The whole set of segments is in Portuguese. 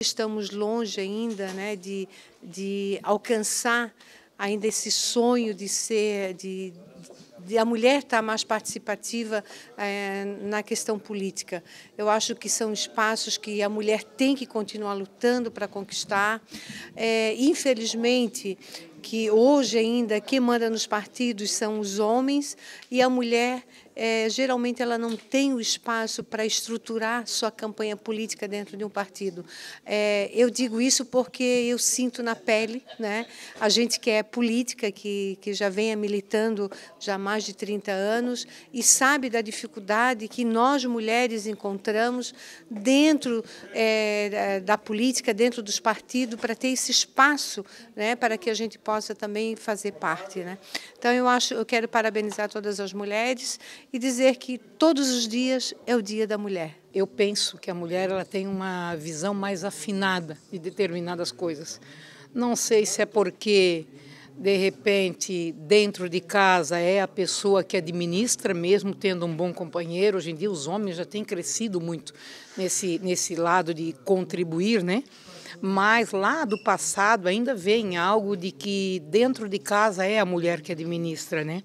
Estamos longe ainda né, de, de alcançar ainda esse sonho de ser, de, de a mulher estar tá mais participativa é, na questão política. Eu acho que são espaços que a mulher tem que continuar lutando para conquistar. É, infelizmente, que hoje ainda quem manda nos partidos são os homens e a mulher é, geralmente ela não tem o espaço para estruturar sua campanha política dentro de um partido. É, eu digo isso porque eu sinto na pele, né? A gente que é política, que, que já venha militando já há mais de 30 anos e sabe da dificuldade que nós mulheres encontramos dentro é, da política, dentro dos partidos, para ter esse espaço, né? Para que a gente possa também fazer parte, né? Então eu acho, eu quero parabenizar todas as mulheres e dizer que todos os dias é o Dia da Mulher. Eu penso que a mulher ela tem uma visão mais afinada de determinadas coisas. Não sei se é porque de repente, dentro de casa, é a pessoa que administra, mesmo tendo um bom companheiro. Hoje em dia, os homens já têm crescido muito nesse, nesse lado de contribuir, né? Mas lá do passado ainda vem algo de que dentro de casa é a mulher que administra, né?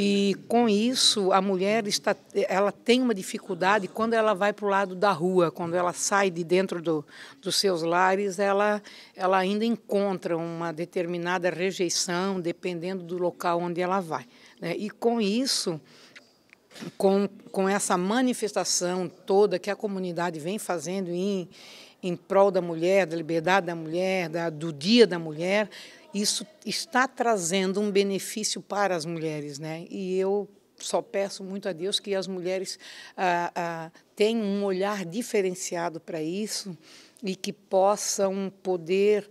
E com isso, a mulher está, ela tem uma dificuldade quando ela vai para o lado da rua, quando ela sai de dentro do, dos seus lares, ela, ela ainda encontra uma determinada rejeição, dependendo do local onde ela vai. Né? E com isso, com, com essa manifestação toda que a comunidade vem fazendo em, em prol da mulher, da liberdade da mulher, da, do dia da mulher, isso está trazendo um benefício para as mulheres, né? E eu só peço muito a Deus que as mulheres ah, ah, tenham um olhar diferenciado para isso e que possam poder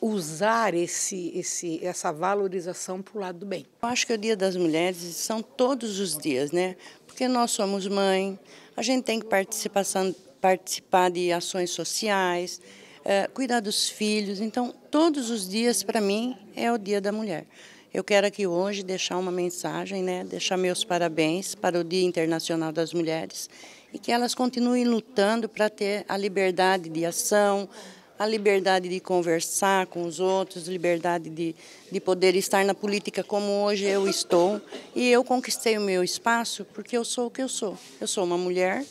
uh, usar esse, esse, essa valorização para o lado do bem. Eu acho que é o Dia das Mulheres são todos os dias, né? Porque nós somos mãe, a gente tem que participar, participar de ações sociais, é, cuidar dos filhos. Então, todos os dias, para mim, é o Dia da Mulher. Eu quero aqui hoje deixar uma mensagem, né? deixar meus parabéns para o Dia Internacional das Mulheres e que elas continuem lutando para ter a liberdade de ação, a liberdade de conversar com os outros, liberdade de, de poder estar na política como hoje eu estou. E eu conquistei o meu espaço porque eu sou o que eu sou. Eu sou uma mulher,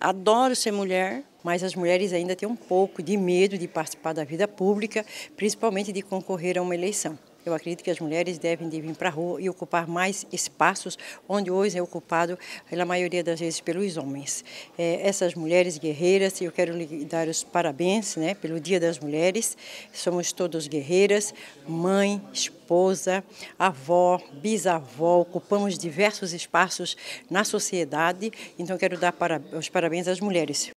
adoro ser mulher, mas as mulheres ainda têm um pouco de medo de participar da vida pública, principalmente de concorrer a uma eleição. Eu acredito que as mulheres devem de vir para a rua e ocupar mais espaços onde hoje é ocupado, pela maioria das vezes, pelos homens. É, essas mulheres guerreiras, eu quero lhe dar os parabéns né, pelo Dia das Mulheres. Somos todas guerreiras, mãe, esposa, avó, bisavó, ocupamos diversos espaços na sociedade, então quero dar para, os parabéns às mulheres.